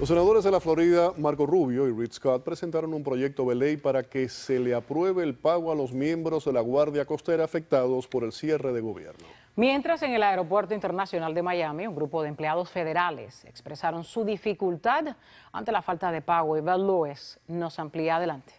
Los senadores de la Florida, Marco Rubio y Rick Scott, presentaron un proyecto de ley para que se le apruebe el pago a los miembros de la Guardia Costera afectados por el cierre de gobierno. Mientras en el Aeropuerto Internacional de Miami, un grupo de empleados federales expresaron su dificultad ante la falta de pago. Eva Loes nos amplía adelante.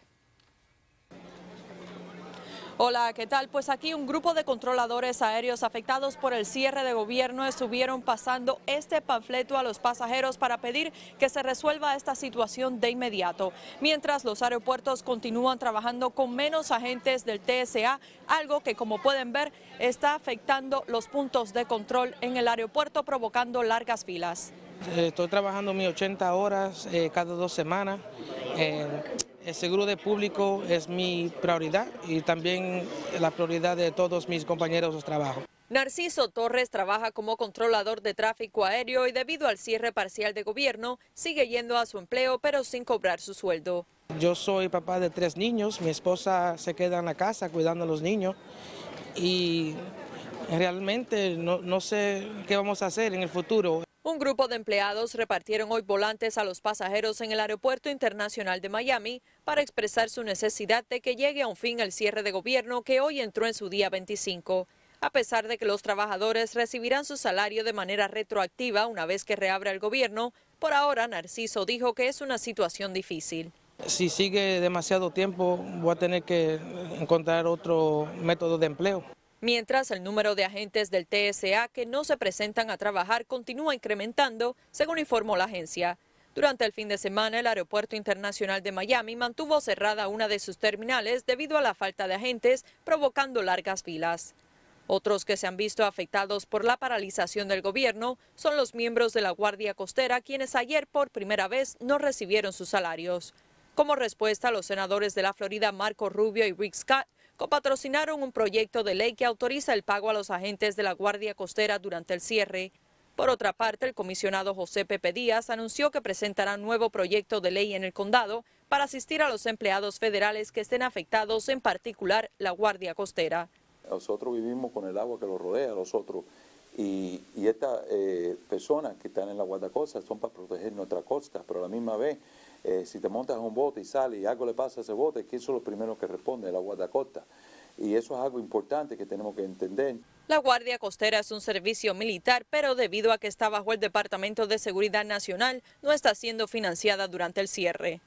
Hola, ¿qué tal? Pues aquí un grupo de controladores aéreos afectados por el cierre de gobierno estuvieron pasando este panfleto a los pasajeros para pedir que se resuelva esta situación de inmediato. Mientras los aeropuertos continúan trabajando con menos agentes del TSA, algo que como pueden ver está afectando los puntos de control en el aeropuerto provocando largas filas. Eh, estoy trabajando mis 80 horas eh, cada dos semanas. Eh, el seguro de público es mi prioridad y también la prioridad de todos mis compañeros de trabajo. Narciso Torres trabaja como controlador de tráfico aéreo y debido al cierre parcial de gobierno sigue yendo a su empleo pero sin cobrar su sueldo. Yo soy papá de tres niños, mi esposa se queda en la casa cuidando a los niños y realmente no, no sé qué vamos a hacer en el futuro. Un grupo de empleados repartieron hoy volantes a los pasajeros en el Aeropuerto Internacional de Miami para expresar su necesidad de que llegue a un fin el cierre de gobierno que hoy entró en su día 25. A pesar de que los trabajadores recibirán su salario de manera retroactiva una vez que reabra el gobierno, por ahora Narciso dijo que es una situación difícil. Si sigue demasiado tiempo, voy a tener que encontrar otro método de empleo mientras el número de agentes del TSA que no se presentan a trabajar continúa incrementando, según informó la agencia. Durante el fin de semana, el Aeropuerto Internacional de Miami mantuvo cerrada una de sus terminales debido a la falta de agentes, provocando largas filas. Otros que se han visto afectados por la paralización del gobierno son los miembros de la Guardia Costera, quienes ayer por primera vez no recibieron sus salarios. Como respuesta, los senadores de la Florida Marco Rubio y Rick Scott copatrocinaron un proyecto de ley que autoriza el pago a los agentes de la Guardia Costera durante el cierre. Por otra parte, el comisionado José Pepe Díaz anunció que presentará un nuevo proyecto de ley en el condado para asistir a los empleados federales que estén afectados, en particular la Guardia Costera. Nosotros vivimos con el agua que los rodea a nosotros y, estas eh, personas que están en la Guardia Costera son para proteger nuestra costa, pero a la misma vez eh, si te montas en un bote y sale y algo le pasa a ese bote, que son los primeros que responden, la Costera. Y eso es algo importante que tenemos que entender. La Guardia Costera es un servicio militar, pero debido a que está bajo el Departamento de Seguridad Nacional, no está siendo financiada durante el cierre.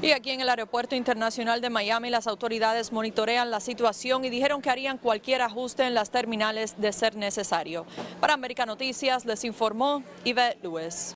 Y aquí en el Aeropuerto Internacional de Miami las autoridades monitorean la situación y dijeron que harían cualquier ajuste en las terminales de ser necesario. Para América Noticias les informó Yvette Lewis.